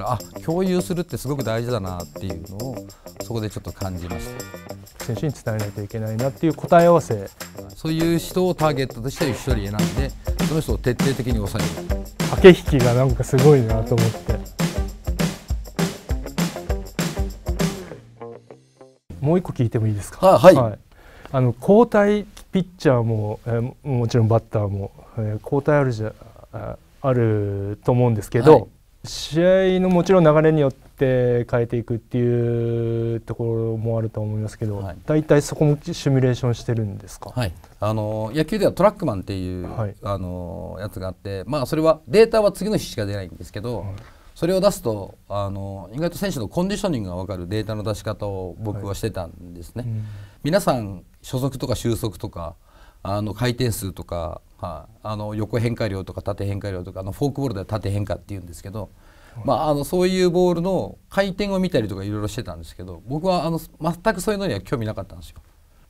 からあ共有するってすごく大事だなっていうのをそこでちょっと感じました選手に伝えないといけないなっていう答え合わせそういう人をターゲットとして一人選んでその人を徹底的に抑える駆け引きがなんかすごいなと思って。もう一個聞いてもいいですか。はい、はい、あの交代ピッチャーも、えー、もちろんバッターも、えー、交代あるじゃあると思うんですけど、はい、試合のもちろん流れによって変えていくっていうところもあると思いますけど、はい、大体そこもシミュレーションしてるんですか、はい、あの野球ではトラックマンっていう、はい、あのやつがあって、まあ、それはデータは次の日しか出ないんですけど、それを出すとあの意外と選手のコンディショニングが分かるデータの出し方を僕はしてたんですね。うん、皆さん所属とか収束とかあの回転数とかはい、あの横変化量とか縦変化量とかあのフォークボールでは縦変化っていうんですけど、はい、まあ、あのそういうボールの回転を見たりとかいろいろしてたんですけど僕はあの全くそういうのには興味なかったんですよ。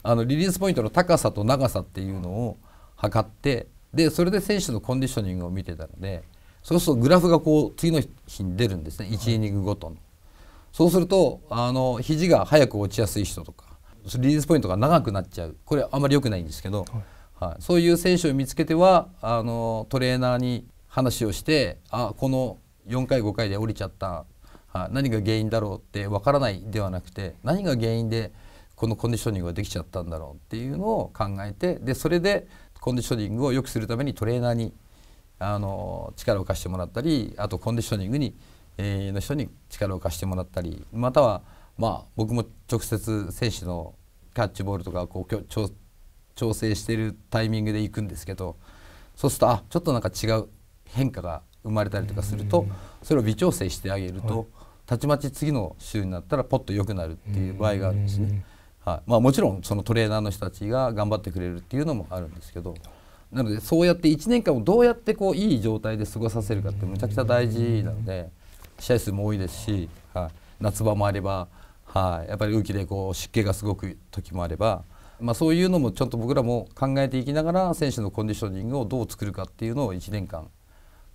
あのリリースポイントの高さと長さっていうのを測ってでそれで選手のコンディショニングを見てたのでそうするとグラフがこう次の日に出るんですね1イニングごとの。そうするとあの肘が早く落ちやすい人とかリリースポイントが長くなっちゃうこれあんまり良くないんですけど。はいはい、そういう選手を見つけてはあのトレーナーに話をしてあこの4回5回で降りちゃった、はい、何が原因だろうってわからないではなくて何が原因でこのコンディショニングができちゃったんだろうっていうのを考えてでそれでコンディショニングを良くするためにトレーナーにあの力を貸してもらったりあとコンディショニングに、えー、の人に力を貸してもらったりまたは、まあ、僕も直接選手のキャッチボールとかこう調整してるタイミングで行くんですけどそうするとあちょっとなんか違う変化が生まれたりとかするとそれを微調整してあげると、はい、たちまち次の週になったらポッと良くなるっていう場合があるんですね。はいまあ、もちろんそのトレーナーの人たちが頑張ってくれるっていうのもあるんですけどなのでそうやって1年間をどうやってこういい状態で過ごさせるかってむちゃくちゃ大事なので試合数も多いですし、はい、夏場もあれば、はい、やっぱり雨季でこう湿気がすごく時もあればまあ、そういうのもちゃんと僕らも考えていきながら選手のコンディショニングをどう作るかっていうのを1年間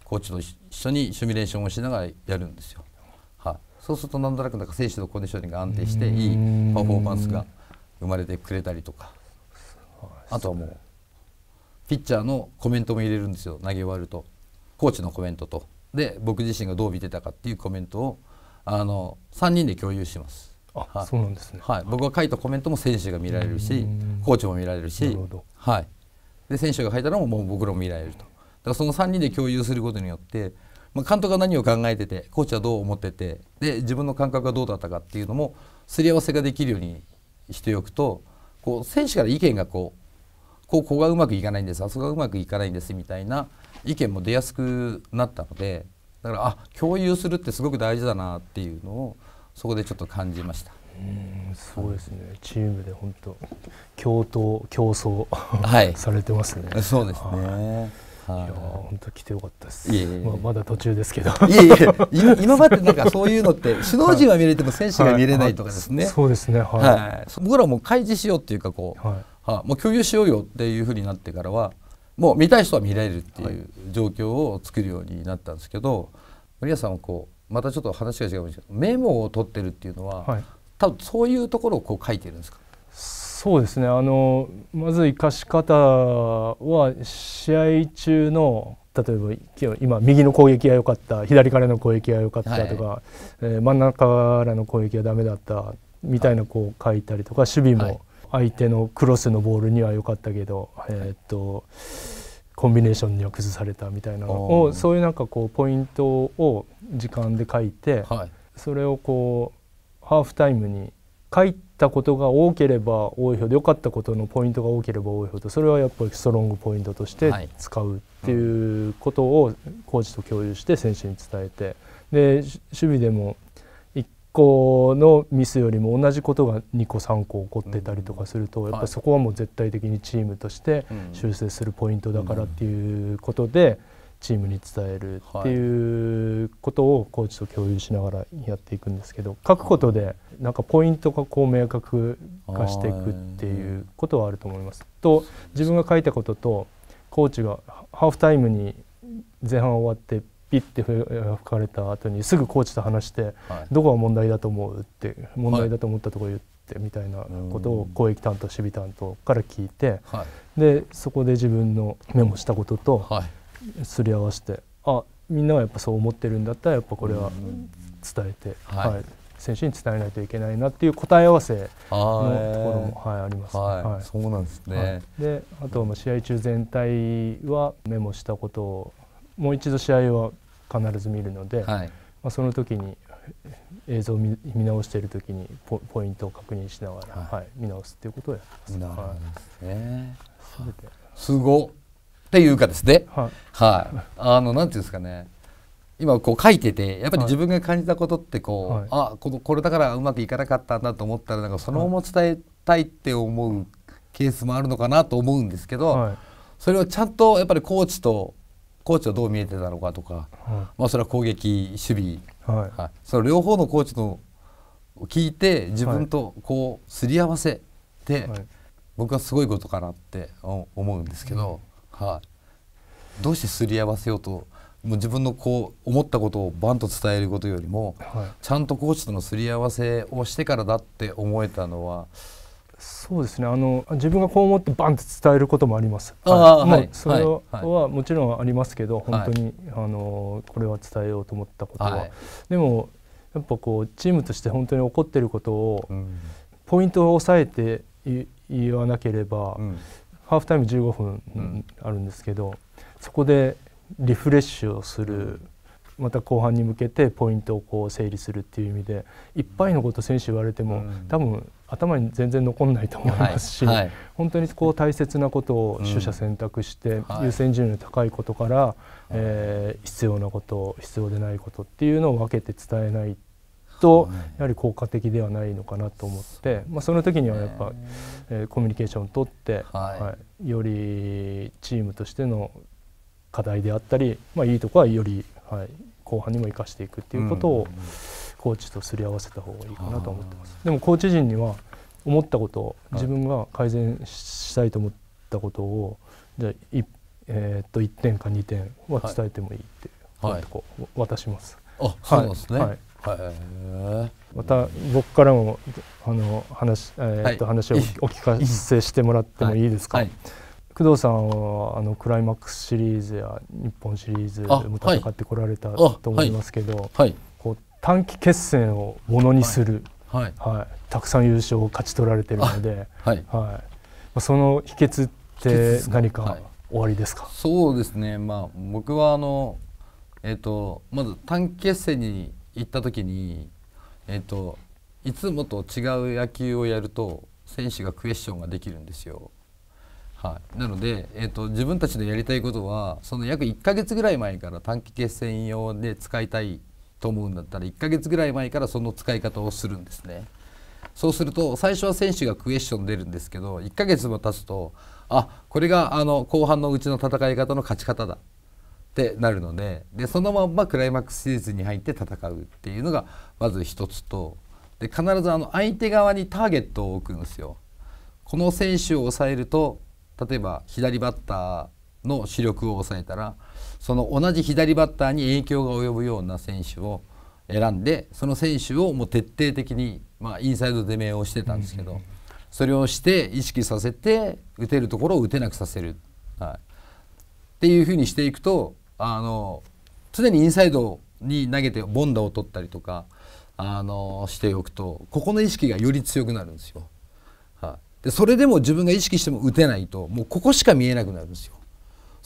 コーチと一緒にシミュレーションをしながらやるんですよ。はい、そうすると何となくなんか選手のコンディショニングが安定していいパフォーマンスが生まれてくれたりとかあとはもうピッチャーのコメントも入れるんですよ投げ終わるとコーチのコメントとで僕自身がどう見てたかっていうコメントをあの3人で共有します。い、そうなんですね、はい、僕が書いたコメントも選手が見られるしコーチも見られるしはいで選手が書いたのももう僕らも見られるとだからその3人で共有することによってまあ、監督が何を考えててコーチはどう思っててで自分の感覚がどうだったかっていうのもすり合わせができるようにしておくとこう選手から意見がこうこうここがうまくいかないんですあそこがうまくいかないんですみたいな意見も出やすくなったのでだからあ共有するってすごく大事だなっていうのをそこでちょっと感じました。そうですね、チームで本当共闘競争はい、されてますね。そうですね。い、や本当来てよかったです。いえいえまあ、まだ途中ですけど。いえいえ、今までなんかそういうのって、首脳陣は見れても選手が見れないとかですね。はいはい、そうですね。はい。はい、僕らも開示しようっていうかこう、はい、はもう共有しようよっていうふうになってからは、もう見たい人は見られるっていう状況を作るようになったんですけど、森保さんはこうまたちょっと話が違うんですけどメモを取ってるっていうのは、はい、多分そういうところをこう書いてるんですかそうですねあのまず生かし方は試合中の例えば今右の攻撃が良かった左からの攻撃が良かったとか、はい、えー、真ん中からの攻撃がダメだったみたいなこう書いたりとか守備も相手のクロスのボールには良かったけど、はい、えー、っと。コンビネーションには崩されたみたいなのをそういうなんかこうポイントを時間で書いて、はい、それをこうハーフタイムに書いたことが多ければ多いほど良かったことのポイントが多ければ多いほどそれはやっぱりストロングポイントとして使うっていうことをコーチと共有して選手に伝えてで守備でも個のミスよりも同じことが2個3個起こってたりとかすると、やっぱそこはもう絶対的にチームとして修正するポイントだからっていうことで。チームに伝えるっていうことをコーチと共有しながらやっていくんですけど書くことでなんかポイントがこう明確化していくっていうことはあると思います。と自分が書いたこととコーチがハーフタイムに前半終わってピッて吹かれた後にすぐコーチと話して、はい、どこが問題だと思うって問題だと思ったところ言って、みたいなことを攻撃担当守備担当から聞いて、はい、でそこで自分のメモしたこととすり合わせて、あみんながやっぱそう思ってるんだったらやっぱこれは伝えて、はい、選手に伝えないといけないなっていう答え合わせのところも、はい、あります、ね、はい、はい、そうなんですね、はい、であと試合中全体はメモしたことをもう一度試合は必ず見るので、はい、まあ、その時に映像を見直している時にポポイントを確認しながら、はい、はい、見直すっていうことをやってます。なるほどですね、はい、てすごっていうかですね、はい、あのなんていうんですかね今こう書いててやっぱり自分が感じたことってこう、はい、あこのこれだからうまくいかなかったんだと思ったらなんかそのまま伝えたいって思うケースもあるのかなと思うんですけど、はい、それをちゃんとやっぱりコーチとコーチはどう見えてたのかとか、まあ、それは攻撃守備、はい、はい、その両方のコーチのを聞いて自分とこうすり合わせて、はい、僕はすごいことかなって思うんですけど、はい、どうしてすり合わせようともう自分のこう思ったことをバンと伝えることよりも、はい、ちゃんとコーチとのすり合わせをしてからだって思えたのはそうですねあの自分がこう思ってバンって伝えることもあります。はいまあ、それは,、もちろんありますけど本当に、あのこれは伝えようと思ったことは。でもやっぱこうチームとして本当に起こってることを、ポイントを抑えて言わなければ、ハーフタイム15分あるんですけど、そこでリフレッシュをする。また後半に向けてポイントをこう整理するっていう意味でいっぱいのこと選手言われても、多分頭に全然残んないと思いますし、はいはい、本当にこう大切なことを取捨選択して、うん、優先順位の高いことから、はい、えー、必要なこと必要でないことっていうのを分けて伝えないと、やはり効果的ではないのかなと思って、まあ、その時にはやっぱ、えー、コミュニケーションをとって、はいよりチームとしての課題であったり、まあ、いいとこはより、はい、後半にも生かしていくっていうことを、うんうんコーチとすり合わせた方がいいかなと思ってますでもコーチ陣には思ったこと自分が改善したいと思ったことをじゃあえー、と1点か2点は伝えてもいいっていう、はい、こう渡します。あそうなんですね、はいまた僕からもあの話,、えーと話をお聞かせしてもらってもいいですか、工藤さんはあのクライマックスシリーズや日本シリーズでも戦ってこられたと思いますけど、はい短期決戦をものにする、はい、はい、たくさん優勝を勝ち取られてるので、はいはい、まあ、その秘訣って何か終わりですか、そうですね、まあ、僕はあの、えーと、まず短期決戦に行った時に、えーと、いつもと違う野球をやると選手がクエスチョンができるんですよ。はい、なので、えーと、自分たちのやりたいことはその約1か月ぐらい前から短期決戦用で使いたいと思うんだったら1ヶ月ぐらい前からその使い方をするんですね。そうすると最初は選手がクエスチョン出るんですけど1ヶ月も経つとあこれがあの後半のうちの戦い方の勝ち方だってなるのででそのまんまクライマックスシリーズに入って戦うっていうのがまず一つとで必ずあの相手側にターゲットを置くんですよ。この選手を抑えると例えば左バッターの視力を抑えたらその同じ左バッターに影響が及ぶような選手を選んでその選手をもう徹底的に、まあ、インサイド攻めをしてたんですけど、それをして意識させて打てるところを打てなくさせる、はい、っていうふうにしていくとあの常にインサイドに投げてボンダを取ったりとかあのしておくとここの意識がより強くなるんですよ。はい、でそれでも自分が意識しても打てないともうここしか見えなくなるんですよ。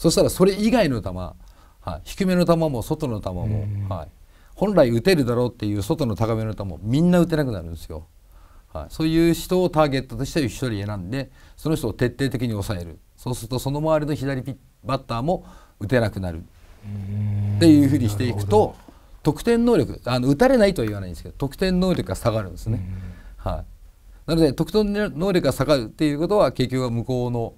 そしたらそれ以外の球、はい、低めの球も外の球も、はい、本来打てるだろうっていう外の高めの球もみんな打てなくなるんですよ。はい、そういう人をターゲットとして1人選んでその人を徹底的に抑えるそうするとその周りの左バッターも打てなくなるっていうふうにしていくと得点能力あの打たれないとは言わないんですけど得点能力が下がるんですね。はい、なので得点能力が下がるっていうことは結局は向こうの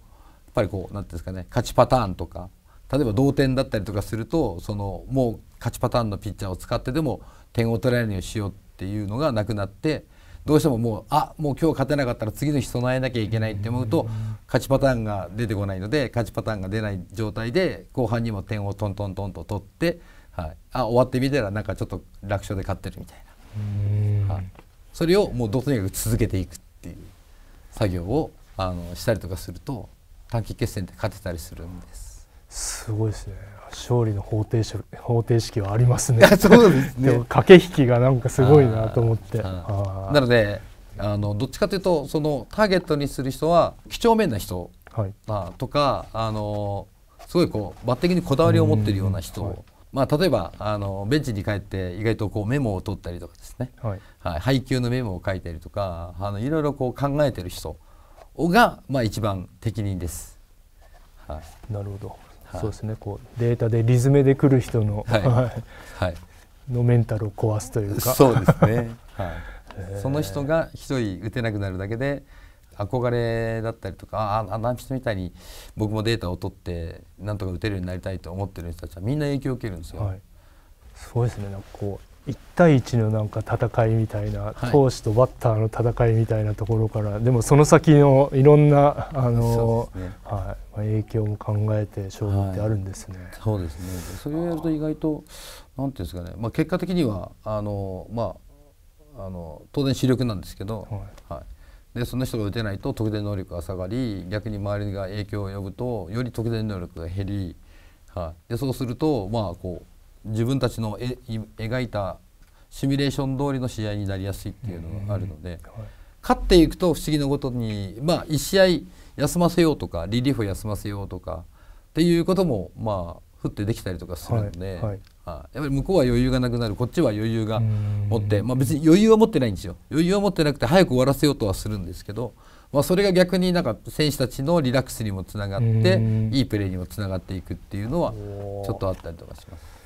ぱりこう何ていうんですかね勝ちパターンとか例えば同点だったりとかするとそのもう勝ちパターンのピッチャーを使ってでも点を取られるようにしようっていうのがなくなってどうしてももうあもう今日勝てなかったら次の日備えなきゃいけないって思うと勝ちパターンが出てこないので勝ちパターンが出ない状態で後半にも点をトントントンと取って、はい、あ終わってみたらなんかちょっと楽勝で勝ってるみたいな、はい、それをもうとにかく続けていくっていう作業をあのしたりとかすると短期決戦で勝てたりするんです。すごいですね。勝利の方程式方程式はありますね。そうですね。駆け引きがなんかすごいなと思って。なので、あのどっちかというとそのターゲットにする人は几帳面な人、はい、あとかあのすごいこう抜擢にこだわりを持っているような人。まあ、例えばあのベンチに帰って意外とこうメモを取ったりとかですね、はい、はい、配給のメモを書いたりとかあのいろいろこう考えてる人が、まあ、一番適任です。はい、なるほど、はい、そうですねこうデータでリズムで来る人の、はいはい、のメンタルを壊すというかそうですね、はい、その人が一人打てなくなるだけで憧れだったりとかああの人みたいに僕もデータを取ってなんとか打てるようになりたいと思ってる人たちはみんな影響を受けるんですよ。はい、すごいですねなんかこう1対1のなんか戦いみたいな、はい、投手とバッターの戦いみたいなところからでもその先のいろんなあの、ね、はいまあ、影響も考えて勝負ってあるんですね。はい、そうですねそれをやると意外となんていうんですかね、まあ、結果的にはあの、まあ、あの当然主力なんですけど、はい、はい、でその人が打てないと得点能力が下がり逆に周りが影響を呼ぶとより得点能力が減り、はい、でそうすると、まあ、こう自分たちのえ描いたシミュレーション通りの試合になりやすいっていうのがあるので、勝っていくと不思議なことに、まあ、1試合休ませようとかリリーフを休ませようとかっていうこともまあ降ってできたりとかするので、はいはい、あやっぱり向こうは余裕がなくなるこっちは余裕が持って、まあ、別に余裕は持ってないんですよ余裕は持ってなくて早く終わらせようとはするんですけど。まあ、それが逆になんか選手たちのリラックスにもつながっていいプレーにもつながっていくっていうのはちょっとあったりとかします。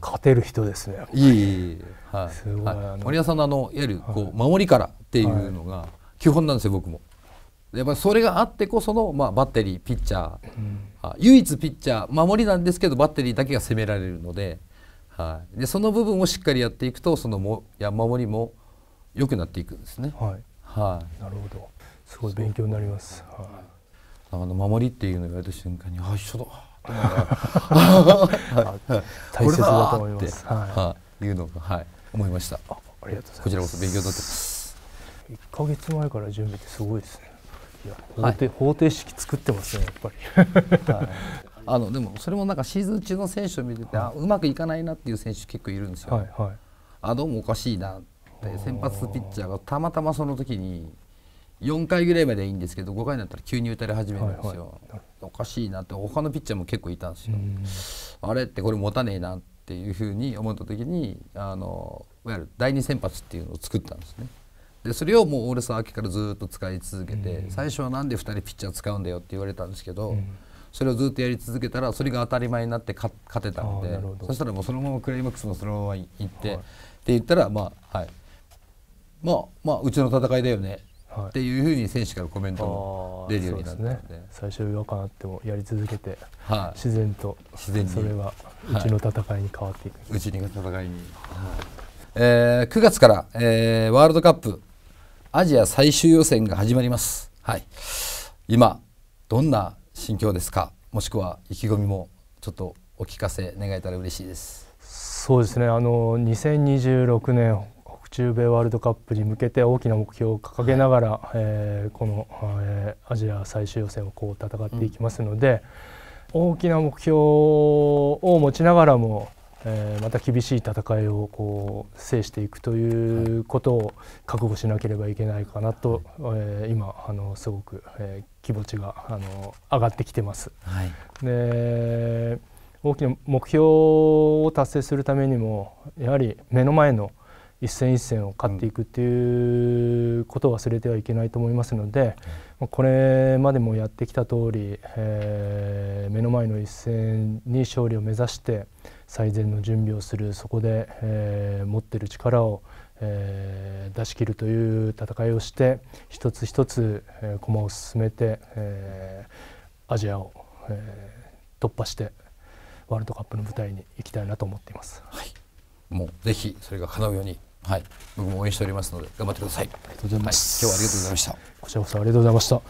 勝てる人ですね。いい、はい。すごい。森田さんのあのいわゆるこう守りからっていうのが基本なんですよ、僕も。やっぱりそれがあってこそのまあバッテリー、ピッチャー、うん、唯一ピッチャー守りなんですけどバッテリーだけが攻められるので、はい。でその部分をしっかりやっていくとそのもや守りも良くなっていくんですね。はい。はい。なるほど。すごい勉強になります。はい。あの守りっていうのを言われた瞬間にあ一緒だ。大切だと思います。はい、いうのが、はい、思いました。ありがとうこちらこそ勉強になってます。一ヶ月前から準備ってすごいですね。いや、方程、方程式作ってますね、やっぱり。はい、あの、でも、それもなんかシーズン中の選手を見てて、あ、うまくいかないなっていう選手結構いるんですよ。はい、はい。あ、どうもおかしいなで、先発ピッチャーがたまたまその時に。4回ぐらいまでいいんですけど5回になったら急に打たれ始めるんですよ、はいはい、おかしいなって他のピッチャーも結構いたんですよあれってこれ持たねえなっていうふうに思った時にあのいわゆる第2先発っていうのを作ったんですねでそれをもうオールスター秋からずっと使い続けて最初は何で2人ピッチャー使うんだよって言われたんですけどそれをずっとやり続けたらそれが当たり前になって勝てたのでそしたらもうそのままクライマックスもそのまま行って、はい、って言ったらまあはいまあまあうちの戦いだよねっていうふうに選手からコメントも出るようになったので,、ね、最初違和感あってもやり続けて、はい、自然と自然それはうちの戦いに変わっていく、はい、うちの戦いに、はいえー、9月から、えー、ワールドカップアジア最終予選が始まります、はい、今どんな心境ですかもしくは意気込みもちょっとお聞かせ願えたら嬉しいですそうですねあの2026年中米ワールドカップに向けて大きな目標を掲げながら、はい、えー、この、えー、アジア最終予選をこう戦っていきますので、うん、大きな目標を持ちながらも、えー、また厳しい戦いをこう制していくということを覚悟しなければいけないかなと、はい、えー、今あのすごく、えー、気持ちがあの上がってきてます。はい、で大きな目標を達成するためにもやはり目の前の一戦一戦を勝っていくっていうことを忘れてはいけないと思いますので、うん、これまでもやってきた通り、えー、目の前の一戦に勝利を目指して最善の準備をするそこで、えー、持っている力を、えー、出し切るという戦いをして一つ一つ、えー、駒を進めて、えー、アジアを、えー、突破してワールドカップの舞台に行きたいなと思っています。はいもうぜひそれが叶うようにはい、僕も応援しておりますので頑張ってください。ありがとうございます、はい、今日はありがとうございました。こちらこそありがとうございました。も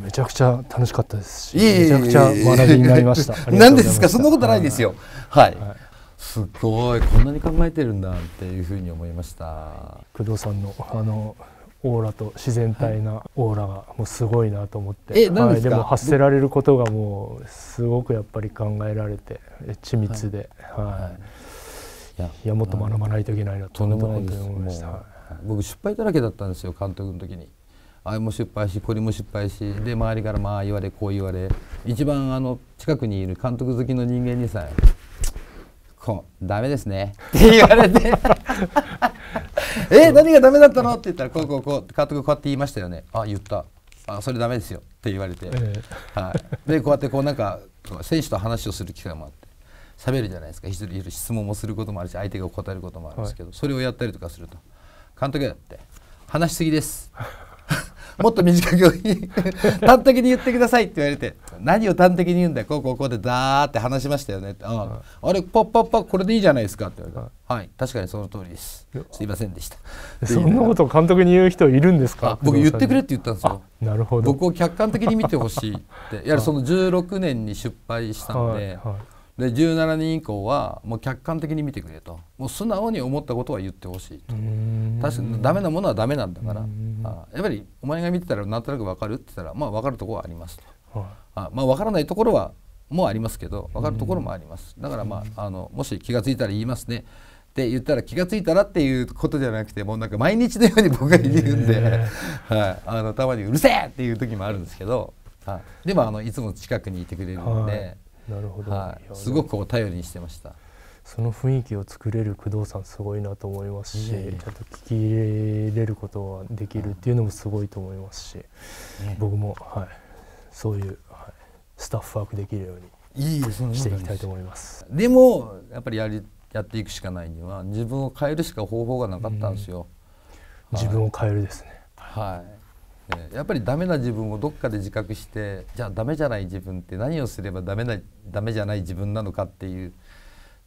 うめちゃくちゃ楽しかったですし、いいめちゃくちゃ学びになりました。何 ですかそんなことないですよ。はい、はい、すごいこんなに考えてるんだっていうふうに思いました。工藤さんのあのオーラと自然体なオーラがもうすごいなと思って、えはい、でも発せられることがもうすごくやっぱり考えられて緻密で、はい、はいいやもっと学ばないといけないなとんでもないです、はい、僕失敗だらけだったんですよ監督の時にあれも失敗しこれも失敗しで周りからまあ言われこう言われ一番あの近くにいる監督好きの人間にさえこうダメですねって言われて え何がダメだったのって言ったらこうこうこう監督こうやって言いましたよねあ言ったあそれダメですよって言われて、えー、はい、でこうやってこうなんか選手と話をする機会もあっ喋るじゃないですか質問もすることもあるし相手が答えることもあるんですけど、はい、それをやったりとかすると監督だって話しすぎです もっと短く端的に言ってくださいって言われて何を端的に言うんだよこうこうこうでザーって話しましたよねあ,、はい、あれポッポッポこれでいいじゃないですかって言われて、はい、はい、確かにその通りですすいませんでしたそんなこと監督に言う人いるんですか僕言ってくれって言ったんですよなるほど僕を客観的に見てほしいっていやその16年に失敗したんで、はいはいで17人以降はもう客観的に見てくれともう素直に思ったことは言ってほしいと確かにダメなものはダメなんだからあやっぱりお前が見てたらなんとなく分かるって言ったらまあ分かるところはありますと、はい、あまあ分からないところはもうありますけど分かるところもありますだからまああのもし気が付いたら言いますねって言ったら気が付いたらっていうことじゃなくてもうなんか毎日のように僕が言うんで、はい、あのたまに「うるせえ!」っていう時もあるんですけど、はい、でもあのいつも近くにいてくれるので。はいなるほど、はい、すごくお頼りにしてましたその雰囲気を作れる工藤さんすごいなと思いますし、ね、ちゃんと聞き入れることができるっていうのもすごいと思いますし、ね、僕も、はい、そういう、はい、スタッフワークできるようにしていきたいと思います。いいでもやっぱりやりやっていくしかないには自分を変えるしか方法がなかったんですよ。自分を変えるですね。はいやっぱりダメな自分をどっかで自覚してじゃあダメじゃない自分って何をすればダメなダメじゃない自分なのかっていう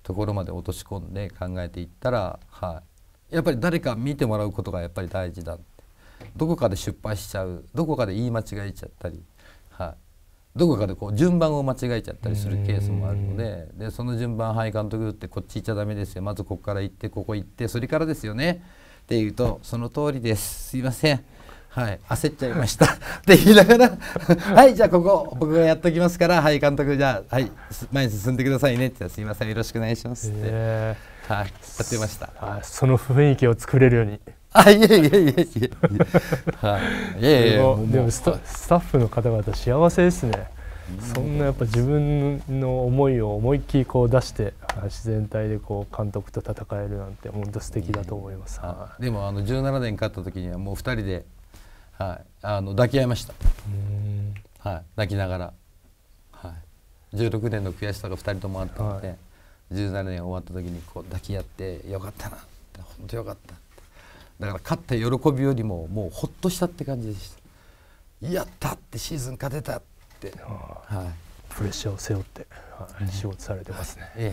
ところまで落とし込んで考えていったら、はい、やっぱり誰か見てもらうことがやっぱり大事だってどこかで失敗しちゃうどこかで言い間違えちゃったり、はい、どこかでこう順番を間違えちゃったりするケースもあるのででその順番「はい監督」ってこっち行っちゃダメですよまずここから行ってここ行ってそれからですよねって言うと「その通りですすいません」はい、焦っちゃいました って言いながらはいじゃあここ僕がやっときますからはい監督じゃあはい前に進んでくださいねってすみませんよろしくお願いしますって、えー、はいやってましたはい、その雰囲気を作れるようにあいえいえいえいえはいいえいえでもスタッフの方々幸せですねそんなやっぱ自分の思いを思いっきりこう出して自然体でこう監督と戦えるなんて本当素敵だと思います、うん、でもあの17年勝った時にはもう2人ではい、あの抱き合いました、はい、泣きながら、はい、16年の悔しさが2人ともあったので、はい、17年終わった時にこう抱き合って「よかったな」って「本当よかった」だから勝った喜びよりももうほっとしたって感じでした「やった!」ってシーズン勝てたって、はい、プレッシャーを背負って、はい、仕事されてますね、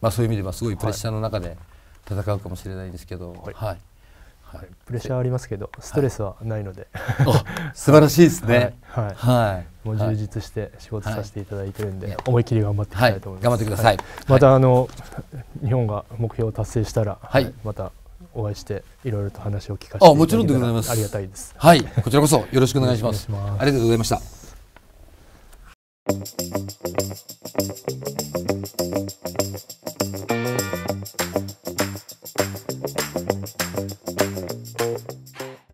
まあ、そういう意味ではすごいプレッシャーの中で戦うかもしれないんですけど、はい、はいはい、プレッシャーありますけどストレスはないので、はい、素晴らしいですねはい、はいもう充実して仕事させていただいてるんで、はい、思い切り頑張っていきたいと思います、頑張ってください、またあの日本が目標を達成したら、はい、またお会いしていろいろと話を聞かせてあもちろんでございますありがたいですはいこちらこそよろしくお願いしますありがとうございました